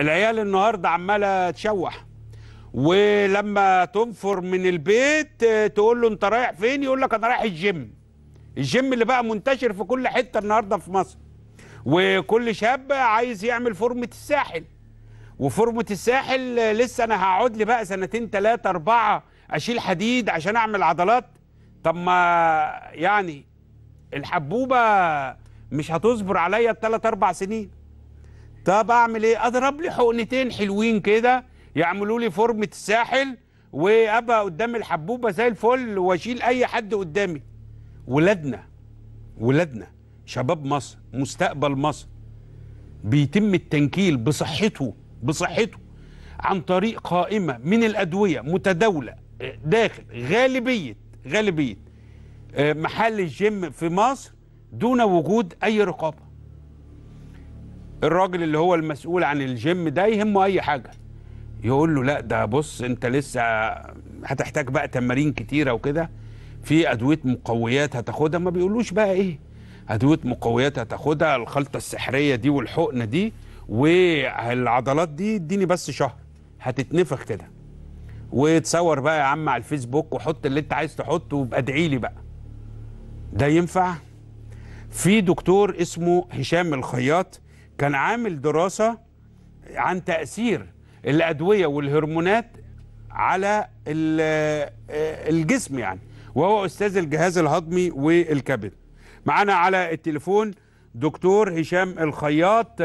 العيال النهارده عماله تشوح ولما تنفر من البيت تقول له انت رايح فين يقول لك انا رايح الجيم الجيم اللي بقى منتشر في كل حته النهارده في مصر وكل شاب عايز يعمل فورمه الساحل وفورمه الساحل لسه انا هقعد لي بقى سنتين ثلاثه اربعه اشيل حديد عشان اعمل عضلات طب ما يعني الحبوبه مش هتصبر عليا الثلاث اربع سنين طب اعمل ايه اضرب لي حقنتين حلوين كده يعملوا لي فورمه الساحل وابقى قدام الحبوبه زي الفل واشيل اي حد قدامي ولادنا ولادنا شباب مصر مستقبل مصر بيتم التنكيل بصحته بصحته عن طريق قائمه من الادويه متداوله داخل غالبيه غالبيه آه، محل الجيم في مصر دون وجود اي رقابه الراجل اللي هو المسؤول عن الجيم ده يهمه اي حاجه يقول له لا ده بص انت لسه هتحتاج بقى تمارين كتيره وكده في ادويه مقويات هتاخدها ما بيقولوش بقى ايه ادويه مقويات هتاخدها الخلطه السحريه دي والحقنه دي والعضلات دي اديني بس شهر هتتنفخ كده وتصور بقى يا عم على الفيسبوك وحط اللي انت عايز تحطه وابقى ادعي لي بقى ده ينفع في دكتور اسمه هشام الخياط كان عامل دراسة عن تأثير الأدوية والهرمونات على الجسم يعني وهو أستاذ الجهاز الهضمي والكبد معانا على التليفون دكتور هشام الخياط